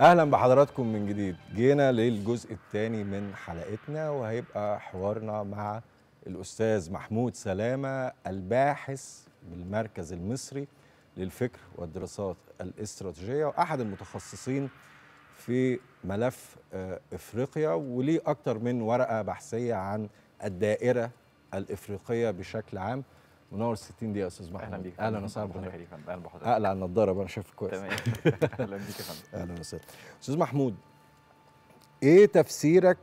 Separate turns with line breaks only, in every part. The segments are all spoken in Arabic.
اهلا بحضراتكم من جديد جينا للجزء الثاني من حلقتنا وهيبقى حوارنا مع الاستاذ محمود سلامه الباحث بالمركز المصري للفكر والدراسات الاستراتيجيه واحد المتخصصين في ملف آه، افريقيا وليه اكثر من ورقه بحثيه عن الدائره الافريقيه بشكل عام منور 60 دقيقه يا استاذ محمد اهلا بيك اهلا وسهلا
بحضرتك اهلا بحضرتك بحضرتك اقلع
النضاره بقى انا شايفك كويس تمام اهلا بيك يا فندم اهلا وسهلا استاذ محمود ايه تفسيرك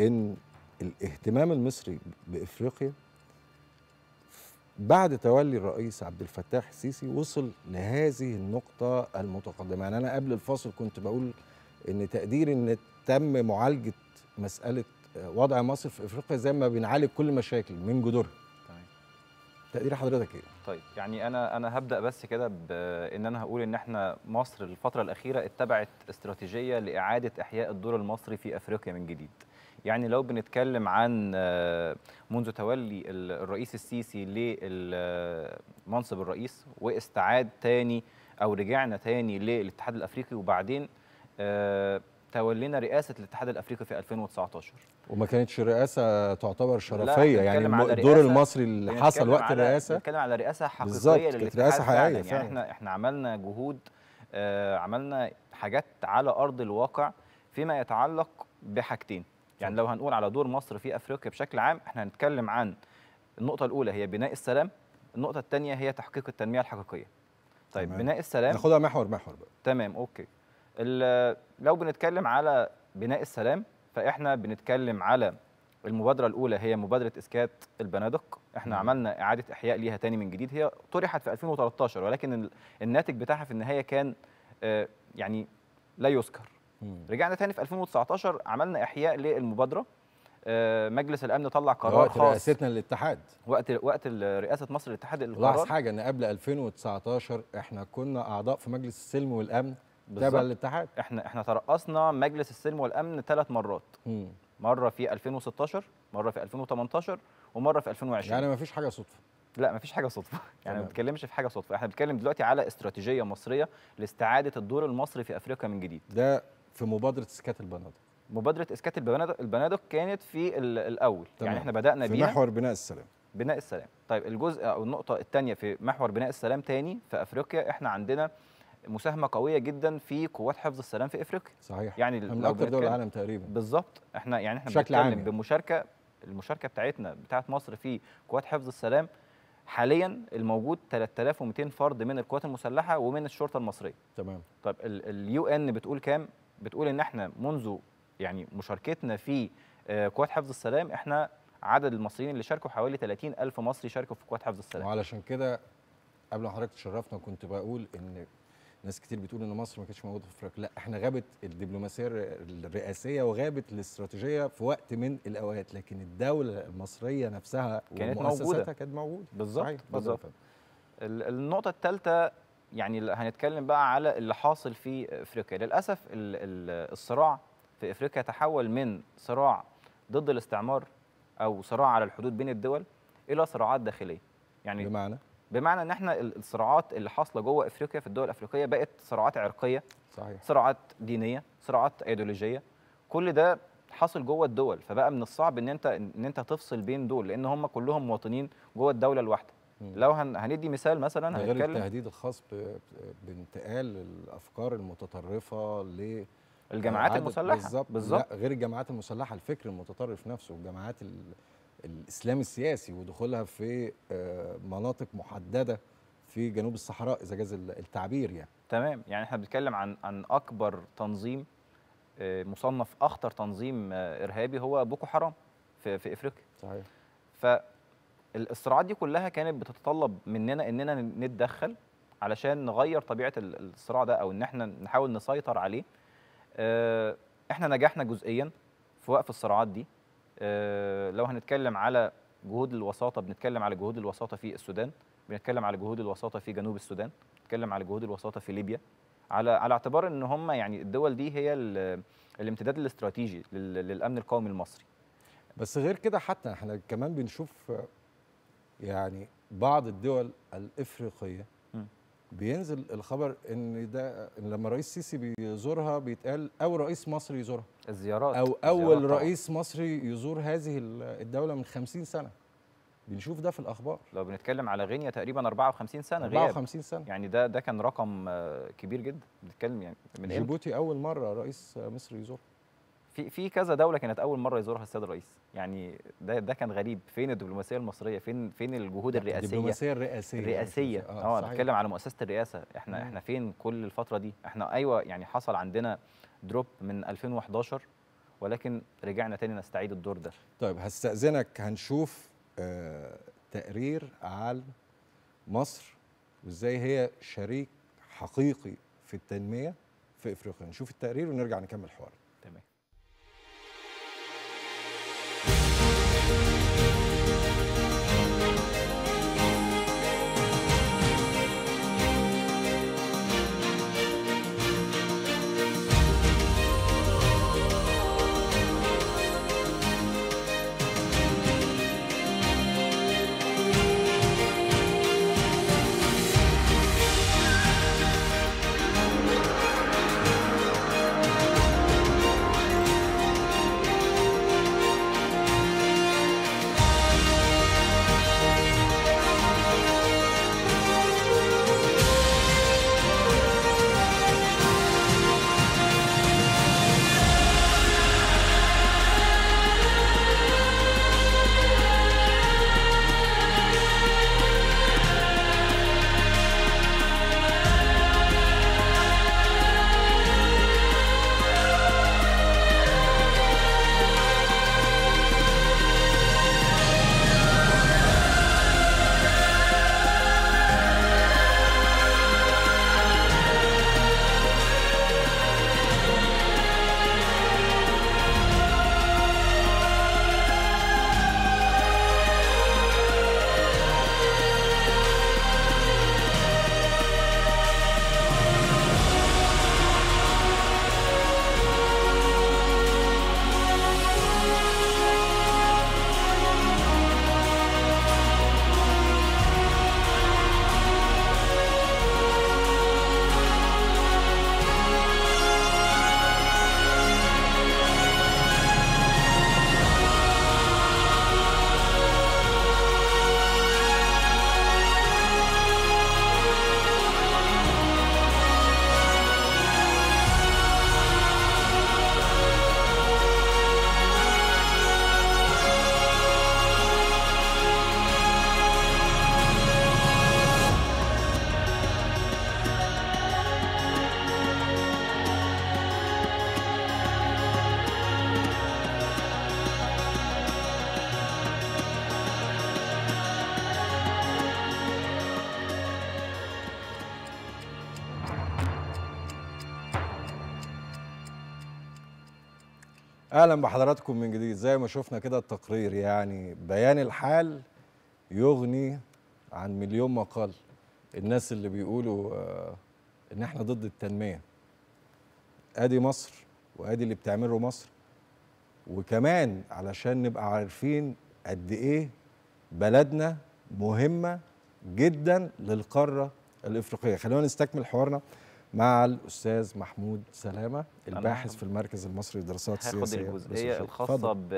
ان الاهتمام المصري بافريقيا بعد تولي الرئيس عبد الفتاح السيسي وصل لهذه النقطة المتقدمة يعني أنا قبل الفاصل كنت بقول إن تقديري إن تم معالجة مسألة آه، وضع مصر في إفريقيا زي ما بنعالج كل مشاكل من جذورها تقدير حضرتك ايه؟
طيب يعني انا انا هبدا بس كده بان انا هقول ان احنا مصر الفتره الاخيره اتبعت استراتيجيه لاعاده احياء الدور المصري في افريقيا من جديد. يعني لو بنتكلم عن آه، منذ تولي الرئيس السيسي لمنصب آه، الرئيس واستعاد تاني او رجعنا تاني للاتحاد الافريقي وبعدين آه، تولينا رئاسه الاتحاد الافريقي في 2019
وما كانتش رئاسه تعتبر شرفيه يعني الدور المصري اللي حصل وقت الرئاسه بنتكلم
على رئاسه حقيقيه للاتحاد رئاسه حقيقيه يعني فعلا. احنا احنا عملنا جهود آه عملنا حاجات على ارض الواقع فيما يتعلق بحاجتين يعني لو هنقول على دور مصر في افريقيا بشكل عام احنا هنتكلم عن النقطه الاولى هي بناء السلام النقطه الثانيه هي تحقيق التنميه الحقيقيه طيب تمام. بناء السلام ناخدها محور محور بقى تمام اوكي لو بنتكلم على بناء السلام فاحنا بنتكلم على المبادرة الأولى هي مبادرة إسكات البنادق، احنا عملنا إعادة إحياء ليها تاني من جديد، هي طرحت في 2013 ولكن الناتج بتاعها في النهاية كان آه، يعني لا يذكر. رجعنا تاني في 2019 عملنا إحياء للمبادرة آه، مجلس الامن طلع قرار وقت خاص وقت رئاستنا للاتحاد وقت وقت رئاسه مصر للاتحاد القرار لاحظ حاجه
ان قبل 2019 احنا كنا اعضاء في مجلس السلم والامن تابع للاتحاد
احنا احنا ترأسنا مجلس السلم والامن ثلاث مرات مم. مره في 2016 مره في 2018 ومره في 2020 يعني ما فيش حاجه صدفه لا مفيش حاجه صدفه يعني ما بنتكلمش في حاجه صدفه احنا بنتكلم دلوقتي على استراتيجيه مصريه لاستعاده الدور المصري في افريقيا من جديد
ده في مبادره اسكات البنادق
مبادره اسكات البنادق البنادق كانت في الاول يعني تمام. يعني احنا بدانا في بيها محور بناء السلام بناء السلام طيب الجزء او النقطه الثانيه في محور بناء السلام تاني في افريقيا احنا عندنا مساهمه قويه جدا في قوات حفظ السلام في افريقيا صحيح يعني من اكثر دول العالم تقريبا بالظبط احنا يعني احنا بشكل عام يعني. بمشاركه المشاركه بتاعتنا بتاعه مصر في قوات حفظ السلام حاليا الموجود 3200 فرد من القوات المسلحه ومن الشرطه المصريه تمام طب اليو ان بتقول كام بتقول ان احنا منذ يعني مشاركتنا في آه، قوات حفظ السلام احنا عدد المصريين اللي شاركوا حوالي 30 ألف مصري شاركوا في قوات حفظ السلام
وعلشان كده قبل ما حضرتك تشرفنا كنت بقول ان ناس كتير بتقول ان مصر ما كانتش موجوده في افريقيا لا احنا غابت الدبلوماسيه الرئاسيه وغابت الاستراتيجيه في وقت من الاوقات لكن الدوله المصرية نفسها كانت موجودة كانت موجودة بالظبط بالظبط
النقطة الثالثة يعني هنتكلم بقى على اللي حاصل في افريقيا للاسف الصراع في افريقيا تحول من صراع ضد الاستعمار او صراع على الحدود بين الدول الى صراعات داخليه يعني بمعنى بمعنى ان احنا الصراعات اللي حاصله جوه افريقيا في الدول الافريقيه بقت صراعات عرقيه صحيح صراعات دينيه صراعات ايديولوجيه كل ده حصل جوه الدول فبقى من الصعب ان انت ان انت تفصل بين دول لان هم كلهم مواطنين جوه الدوله الواحده لو هن... هندي مثال مثلا غير التهديد
الخاص ب... بانتقال الافكار المتطرفه ل الجماعات المسلحه بالظبط غير الجماعات المسلحه الفكر المتطرف نفسه الجماعات ال... الاسلام السياسي ودخولها في آه، مناطق محدده في جنوب الصحراء اذا جاز التعبير
يعني تمام يعني احنا بنتكلم عن عن اكبر تنظيم آه، مصنف اخطر تنظيم آه، ارهابي هو بوكو حرام في في افريقيا صحيح فالصراعات دي كلها كانت بتتطلب مننا اننا نتدخل علشان نغير طبيعه الصراع ده او ان احنا نحاول نسيطر عليه احنا نجحنا جزئيا في وقف الصراعات دي آه، لو هنتكلم على جهود الوساطه بنتكلم على جهود الوساطه في السودان بنتكلم على جهود الوساطه في جنوب السودان بنتكلم على جهود الوساطه في ليبيا على على اعتبار ان هم يعني الدول دي هي الامتداد الاستراتيجي للامن القومي المصري
بس غير كده حتى احنا كمان بنشوف يعني بعض الدول الافريقيه بينزل الخبر ان ده لما رئيس سيسي بيزورها بيتقال اول رئيس مصري يزورها
الزيارات او اول الزيارات رئيس
مصري يزور هذه الدوله من 50 سنه
بنشوف ده في الاخبار لو بنتكلم على غينيا تقريبا 54 سنه 54 سنه يعني ده ده كان رقم آه، كبير جدا بنتكلم يعني من جيبوتي
اول مره رئيس مصر يزورها
في في كذا دوله كانت اول مره يزورها السيد الرئيس يعني ده ده كان غريب فين الدبلوماسيه المصريه فين فين الجهود الرئاسيه الدبلوماسيه الرئاسيه يعني الرئاسيه اه, آه، بتكلم على مؤسسه الرئاسه احنا مم. احنا فين كل الفتره دي احنا ايوه يعني حصل عندنا دروب من 2011 ولكن رجعنا تاني نستعيد الدور ده
طيب هستاذنك هنشوف آه تقرير عن مصر وازاي هي شريك حقيقي في التنميه في افريقيا نشوف التقرير ونرجع نكمل حوارنا اهلا بحضراتكم من جديد زي ما شفنا كده التقرير يعني بيان الحال يغني عن مليون مقال الناس اللي بيقولوا آه، ان احنا ضد التنميه ادي مصر وادي اللي بتعمله مصر وكمان علشان نبقى عارفين قد ايه بلدنا مهمه جدا للقاره الافريقيه خلونا نستكمل حوارنا مع الاستاذ محمود سلامه الباحث في المركز المصري للدراسات السياسيه هاخد الجزئيه الخاصه ب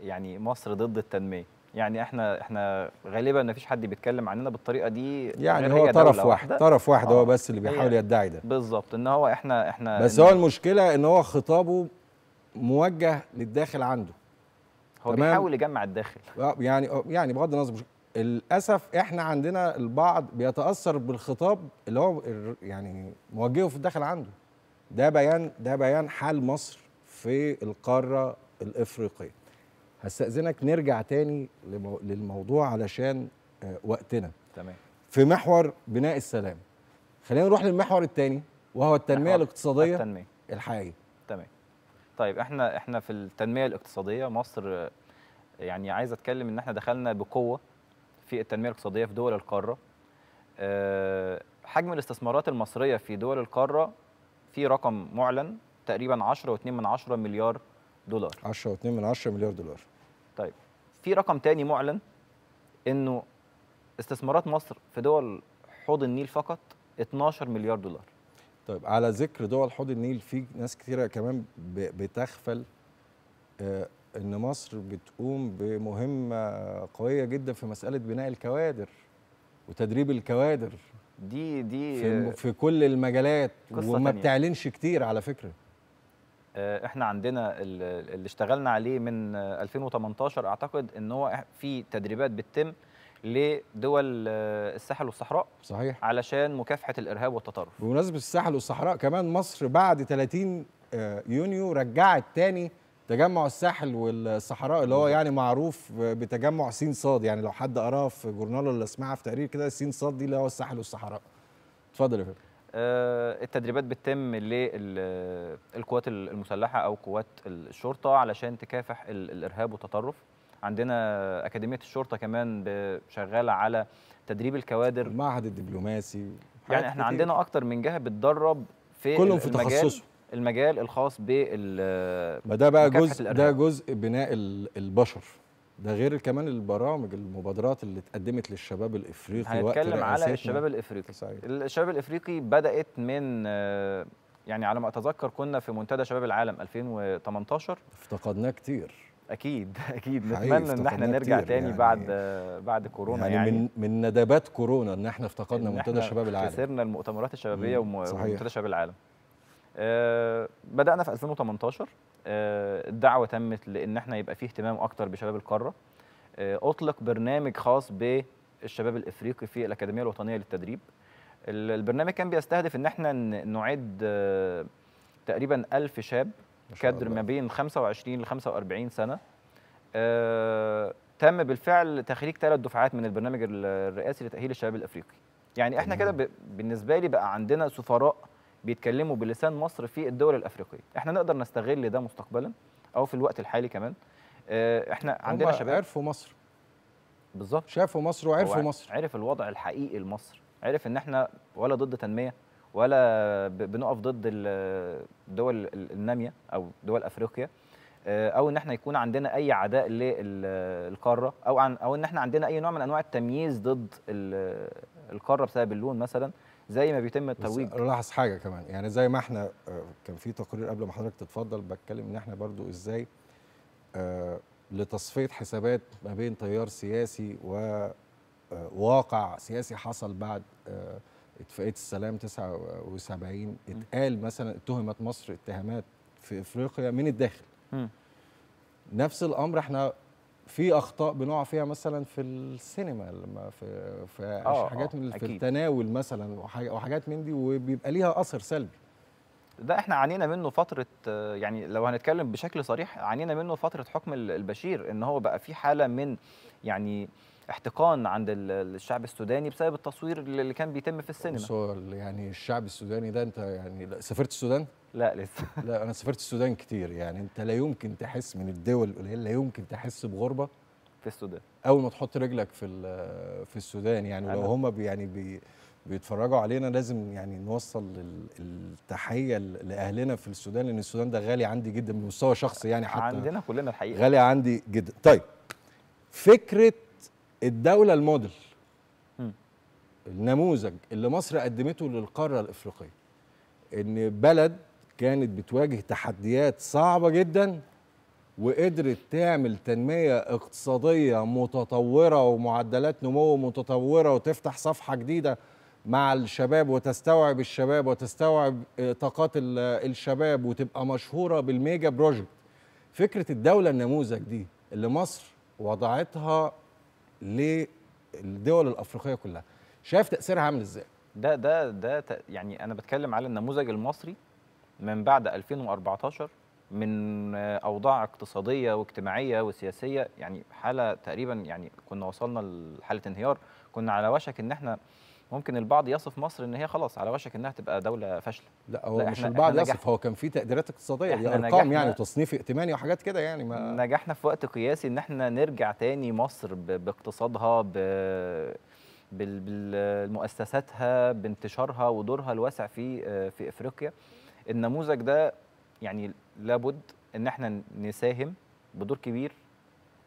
يعني مصر ضد التنميه يعني احنا احنا غالبا ما فيش حد بيتكلم عننا بالطريقه دي يعني هو طرف واحد طرف واحد هو آه. بس اللي بيحاول يدعي ده بالظبط ان هو احنا احنا بس هو
المشكله ان هو خطابه موجه للداخل عنده
هو بيحاول يجمع الداخل
آه، يعني آه، يعني بغض النظر للاسف احنا عندنا البعض بيتاثر بالخطاب اللي هو يعني موجهه في الداخل عنده ده بيان ده بيان حال مصر في القاره الافريقيه هستاذنك نرجع تاني للموضوع علشان آه، وقتنا تمام في محور بناء السلام خلينا نروح للمحور الثاني وهو التنميه الاقتصاديه التنميه الحقيقيه تمام
طيب احنا احنا في التنميه الاقتصاديه مصر يعني عايز اتكلم ان احنا دخلنا بقوه في التنميه الاقتصاديه في دول القاره آه، حجم الاستثمارات المصريه في دول القاره في رقم معلن تقريبا 10.2 مليار دولار
10.2 مليار دولار
طيب في رقم تاني معلن انه استثمارات مصر في دول حوض النيل فقط 12 مليار دولار
طيب على ذكر دول حوض النيل في ناس كثيره كمان بتغفل آه، ان مصر بتقوم بمهمه قويه جدا في مساله بناء الكوادر وتدريب الكوادر
دي دي في, في
كل المجالات وما تانية. بتعلنش كتير على فكره
آه، احنا عندنا اللي اشتغلنا عليه من 2018 اعتقد ان هو في تدريبات بتتم لدول آه، الساحل والصحراء صحيح علشان مكافحه الارهاب والتطرف
بمناسبه الساحل والصحراء كمان مصر بعد 30 آه، يونيو رجعت تاني تجمع الساحل والصحراء اللي هو يعني معروف بتجمع سين صاد يعني لو حد قراه في جورنال ولا سمعها في تقرير كده سين صاد دي اللي هو الساحل والصحراء اتفضل يا فندم
آه، التدريبات بتتم للقوات المسلحه او قوات الشرطه علشان تكافح الارهاب والتطرف عندنا اكاديميه الشرطه كمان شغاله على تدريب الكوادر المعهد الدبلوماسي يعني احنا كتير. عندنا اكتر من جهه بتدرب في كلهم في تخصصه المجال الخاص بال ما ده بقى جزء ده
جزء بناء البشر ده غير كمان البرامج المبادرات اللي اتقدمت للشباب الافريقي هنتكلم على الشباب
الافريقي سعيد. الشباب الافريقي بدات من يعني على ما اتذكر كنا في منتدى شباب العالم 2018
افتقدناه كتير اكيد اكيد نتمنى ان احنا نرجع تاني يعني بعد
بعد كورونا يعني, يعني من
من ندبات كورونا ان احنا افتقدنا منتدى شباب العالم
خسرنا المؤتمرات الشبابيه ومنتدى شباب العالم آه، بدانا في 2018 آه، الدعوه تمت لان احنا يبقى فيه اهتمام اكتر بشباب القاره آه، اطلق برنامج خاص بالشباب الافريقي في الاكاديميه الوطنيه للتدريب البرنامج كان بيستهدف ان احنا نعد تقريبا 1000 شاب كادر ما بين 25 ل 45 سنه تم بالفعل تخريج ثلاث دفعات من البرنامج الرئاسي لتاهيل الشباب الافريقي يعني احنا كده بالنسبه لي بقى عندنا سفراء بيتكلموا بلسان مصر في الدول الافريقيه احنا نقدر نستغل ده مستقبلا او في الوقت الحالي كمان آه، احنا عندنا شباب عرفوا
مصر بالظبط شافوا مصر وعرفوا مصر
عرف الوضع الحقيقي لمصر عرف ان احنا ولا ضد تنميه ولا بنقف ضد الدول الناميه او دول افريقيا آه، او ان احنا يكون عندنا اي عداء للقاره او عن او ان احنا عندنا اي نوع من انواع التمييز ضد القاره بسبب اللون مثلا زي ما بيتم الترويج
لاحظ حاجه كمان يعني زي ما احنا آه، كان في تقرير قبل ما حضرتك تتفضل بتكلم ان احنا برضو ازاي آه، لتصفيه حسابات ما بين تيار سياسي وواقع آه، سياسي حصل بعد اتفاقيه السلام 79 اتقال مثلا اتهمت مصر اتهامات في افريقيا من الداخل نفس الامر احنا في اخطاء بنقع فيها مثلا في
السينما لما في في أوه آه، حاجات من في
التناول مثلا وحاجات من دي وبيبقى ليها اثر سلبي
ده احنا عانينا منه فتره يعني لو هنتكلم بشكل صريح عانينا منه فتره حكم البشير ان هو بقى في حاله من يعني احتقان عند الشعب السوداني بسبب التصوير اللي كان بيتم في السينما بص يعني الشعب
السوداني ده انت يعني سافرت السودان؟ لا لسه لا انا سافرت السودان كتير يعني انت لا يمكن تحس من الدول القليله لا يمكن تحس بغربه في السودان اول ما تحط رجلك في في السودان يعني لو هم بي يعني بي بيتفرجوا علينا لازم يعني نوصل التحيه لاهلنا في السودان لان السودان ده غالي عندي جدا بمستوى شخصي يعني حتى عندنا كلنا الحقيقه غالي عندي جدا طيب فكره الدوله الموديل النموذج اللي مصر قدمته للقاره الافريقيه ان بلد كانت بتواجه تحديات صعبه جدا وقدرت تعمل تنميه اقتصاديه متطوره ومعدلات نمو متطوره وتفتح صفحه جديده مع الشباب وتستوعب الشباب وتستوعب طاقات الشباب وتبقى مشهوره بالميجا بروجكت فكره الدوله النموذج دي اللي مصر وضعتها للدول الافريقيه كلها
شايف تاثيرها عامل ازاي ده ده ده يعني انا بتكلم على النموذج المصري من بعد 2014 من اوضاع اقتصاديه واجتماعيه وسياسيه يعني حاله تقريبا يعني كنا وصلنا لحاله انهيار كنا على وشك ان احنا ممكن البعض يصف مصر ان هي خلاص على وشك انها تبقى دوله فاشله لا هو لا مش البعض يصف
هو كان في تقديرات اقتصاديه دي ارقام يعني وتصنيف ائتماني
وحاجات كده يعني ما نجحنا في وقت قياسي ان احنا نرجع تاني مصر باقتصادها ب... بالمؤسساتها بانتشارها ودورها الواسع في في افريقيا النموذج ده يعني لابد ان احنا نساهم بدور كبير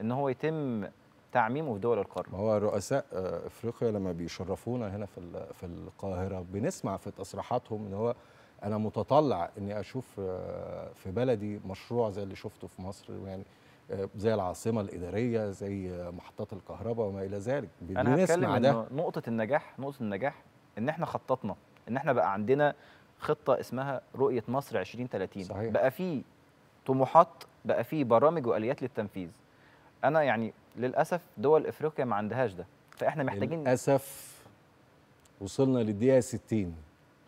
ان هو يتم تعميمه في دول القاره
هو رؤساء آه، افريقيا لما بيشرفونا هنا في في القاهره بنسمع في تصريحاتهم ان هو انا متطلع اني اشوف آه، في بلدي مشروع زي اللي شفته في مصر يعني آه، زي العاصمه الاداريه زي محطات الكهرباء وما الى
ذلك انا هتكلم ده نقطه النجاح نقطه النجاح ان احنا خططنا ان احنا بقى عندنا خطه اسمها رؤيه مصر 2030 صحيح. بقى في طموحات بقى في برامج واليات للتنفيذ انا يعني للاسف دول افريقيا ما عندهاش ده فاحنا محتاجين
للاسف وصلنا للدقيقه 60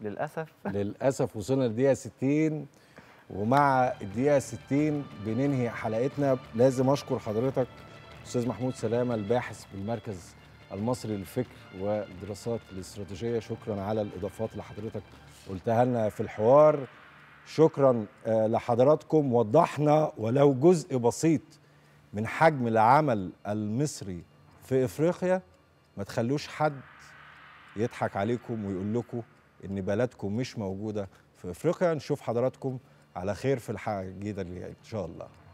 للاسف للاسف وصلنا للدقيقه 60 ومع الدقيقه 60 بننهي حلقتنا لازم اشكر حضرتك استاذ محمود سلامه الباحث بالمركز المصري للفكر والدراسات الاستراتيجيه شكرا على الاضافات اللي حضرتك قلتها لنا في الحوار شكرا آه، لحضراتكم وضحنا ولو جزء بسيط من حجم العمل المصري في افريقيا ما تخلوش حد يضحك عليكم ويقول لكم ان بلدكم مش موجوده في افريقيا نشوف حضراتكم على خير في الحاجه الجديده اللي جايه ان شاء الله